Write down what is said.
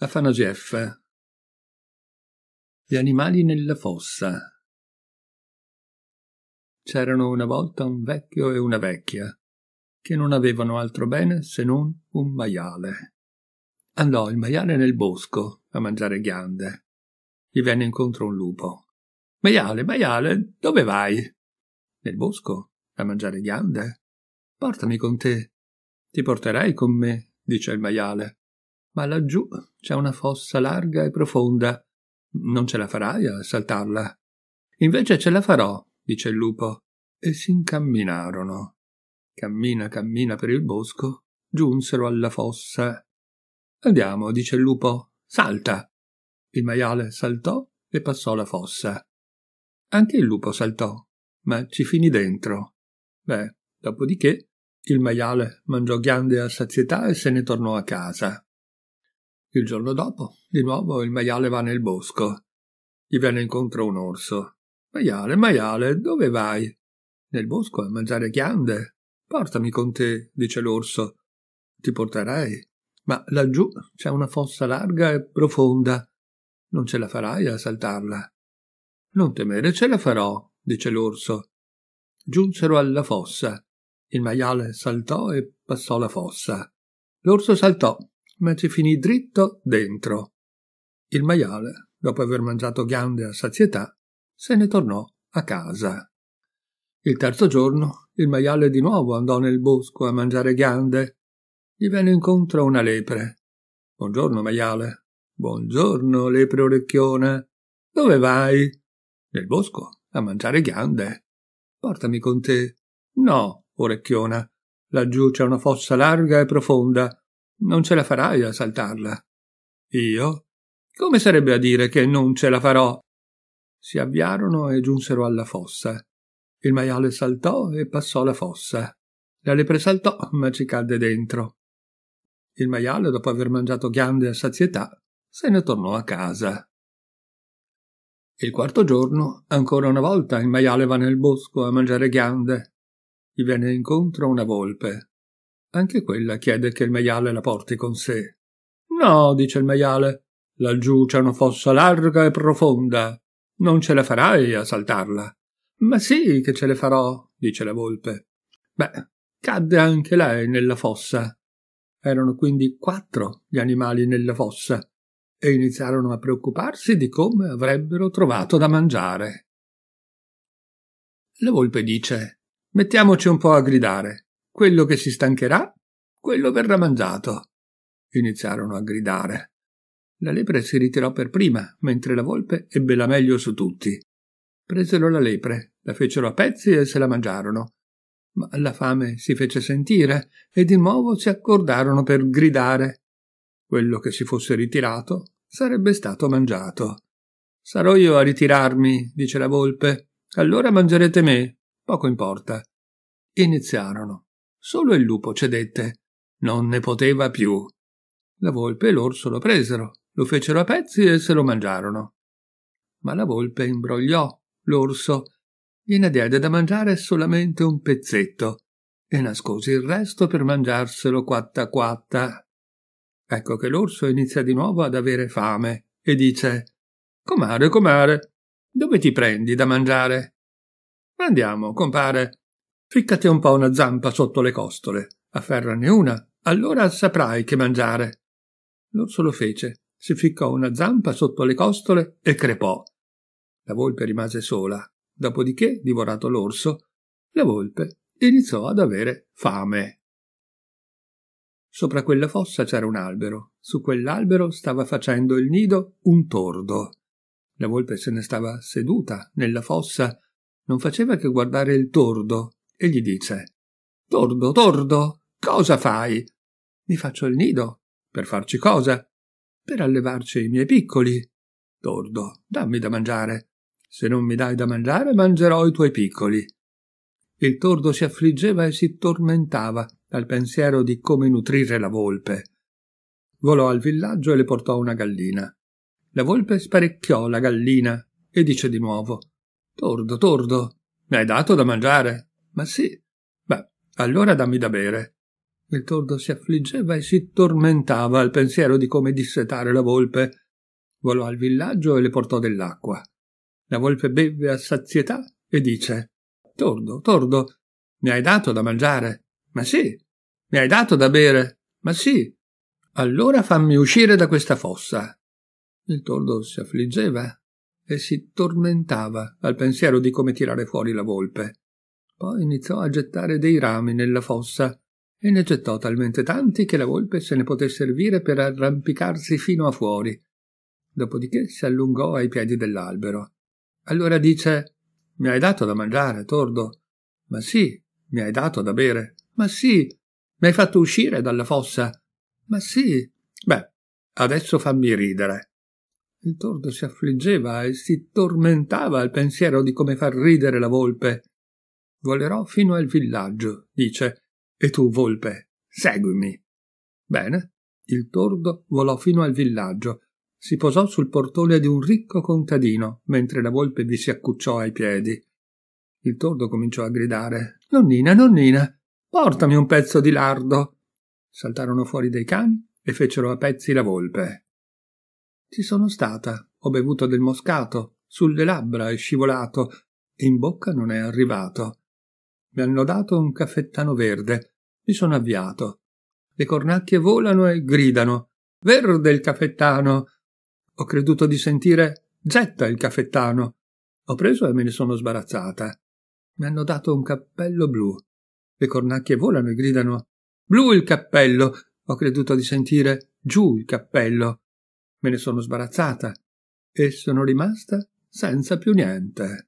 La Fanagef Gli animali nella fossa C'erano una volta un vecchio e una vecchia, che non avevano altro bene se non un maiale. Andò il maiale nel bosco a mangiare ghiande. Gli venne incontro un lupo. Maiale, maiale, dove vai? Nel bosco, a mangiare ghiande. Portami con te. Ti porterai con me, dice il maiale ma laggiù c'è una fossa larga e profonda. Non ce la farai a saltarla. Invece ce la farò, dice il lupo, e si incamminarono. Cammina, cammina per il bosco, giunsero alla fossa. Andiamo, dice il lupo, salta. Il maiale saltò e passò la fossa. Anche il lupo saltò, ma ci finì dentro. Beh, dopodiché il maiale mangiò ghiande a sazietà e se ne tornò a casa. Il giorno dopo, di nuovo, il maiale va nel bosco. Gli viene incontro un orso. Maiale, maiale, dove vai? Nel bosco a mangiare ghiande. Portami con te, dice l'orso. Ti porterei. Ma laggiù c'è una fossa larga e profonda. Non ce la farai a saltarla. Non temere, ce la farò, dice l'orso. Giunsero alla fossa. Il maiale saltò e passò la fossa. L'orso saltò, ma ci finì dritto dentro. Il maiale, dopo aver mangiato ghiande a sazietà, se ne tornò a casa. Il terzo giorno il maiale di nuovo andò nel bosco a mangiare ghiande. Gli venne incontro una lepre. Buongiorno, maiale. Buongiorno, lepre orecchiona. Dove vai? Nel bosco, a mangiare ghiande. Portami con te. No, orecchiona. Laggiù c'è una fossa larga e profonda. Non ce la farai a saltarla. Io? Come sarebbe a dire che non ce la farò? Si avviarono e giunsero alla fossa. Il maiale saltò e passò la fossa. La lepre saltò, ma ci cadde dentro. Il maiale, dopo aver mangiato ghiande a sazietà, se ne tornò a casa. Il quarto giorno, ancora una volta, il maiale va nel bosco a mangiare ghiande. Gli venne incontro una volpe. Anche quella chiede che il maiale la porti con sé. No, dice il maiale, laggiù c'è una fossa larga e profonda. Non ce la farai a saltarla. Ma sì che ce le farò, dice la volpe. Beh, cadde anche lei nella fossa. Erano quindi quattro gli animali nella fossa e iniziarono a preoccuparsi di come avrebbero trovato da mangiare. La volpe dice Mettiamoci un po' a gridare. Quello che si stancherà, quello verrà mangiato. Iniziarono a gridare. La lepre si ritirò per prima, mentre la volpe ebbe la meglio su tutti. Presero la lepre, la fecero a pezzi e se la mangiarono. Ma la fame si fece sentire e di nuovo si accordarono per gridare. Quello che si fosse ritirato sarebbe stato mangiato. Sarò io a ritirarmi, dice la volpe. Allora mangerete me. Poco importa. Iniziarono. Solo il lupo cedette. Non ne poteva più. La volpe e l'orso lo presero, lo fecero a pezzi e se lo mangiarono. Ma la volpe imbrogliò l'orso, gliene diede da mangiare solamente un pezzetto e nascose il resto per mangiarselo quatta quatta. Ecco che l'orso inizia di nuovo ad avere fame e dice Comare, comare, dove ti prendi da mangiare? Andiamo, compare, Ficcati un po' una zampa sotto le costole, afferrane una, allora saprai che mangiare. L'orso lo fece, si ficcò una zampa sotto le costole e crepò. La volpe rimase sola. Dopodiché, divorato l'orso, la volpe iniziò ad avere fame. Sopra quella fossa c'era un albero. Su quell'albero stava facendo il nido un tordo. La volpe se ne stava seduta nella fossa. Non faceva che guardare il tordo e gli dice Tordo, tordo, cosa fai? Mi faccio il nido. Per farci cosa? Per allevarci i miei piccoli. Tordo, dammi da mangiare. Se non mi dai da mangiare, mangerò i tuoi piccoli. Il tordo si affliggeva e si tormentava al pensiero di come nutrire la volpe. Volò al villaggio e le portò una gallina. La volpe sparecchiò la gallina e dice di nuovo Tordo, tordo, mi hai dato da mangiare? Ma sì. Beh, allora dammi da bere. Il tordo si affliggeva e si tormentava al pensiero di come dissetare la volpe. Volò al villaggio e le portò dell'acqua. La volpe beve a sazietà e dice Tordo, tordo, mi hai dato da mangiare? Ma sì. Mi hai dato da bere? Ma sì. Allora fammi uscire da questa fossa. Il tordo si affliggeva e si tormentava al pensiero di come tirare fuori la volpe. Poi iniziò a gettare dei rami nella fossa e ne gettò talmente tanti che la volpe se ne poté servire per arrampicarsi fino a fuori. Dopodiché si allungò ai piedi dell'albero. Allora dice: Mi hai dato da mangiare, tordo? Ma sì. Mi hai dato da bere? Ma sì. Mi hai fatto uscire dalla fossa? Ma sì. Beh, adesso fammi ridere. Il tordo si affliggeva e si tormentava al pensiero di come far ridere la volpe. Volerò fino al villaggio, dice, e tu, volpe, seguimi. Bene. Il tordo volò fino al villaggio, si posò sul portone di un ricco contadino, mentre la volpe vi si accucciò ai piedi. Il tordo cominciò a gridare Nonnina, nonnina, portami un pezzo di lardo. Saltarono fuori dei cani e fecero a pezzi la volpe. Ci sono stata, ho bevuto del moscato, sulle labbra è scivolato, in bocca non è arrivato. Mi hanno dato un caffettano verde. Mi sono avviato. Le cornacchie volano e gridano. Verde il caffettano! Ho creduto di sentire getta il caffettano. Ho preso e me ne sono sbarazzata. Mi hanno dato un cappello blu. Le cornacchie volano e gridano. Blu il cappello! Ho creduto di sentire giù il cappello. Me ne sono sbarazzata e sono rimasta senza più niente.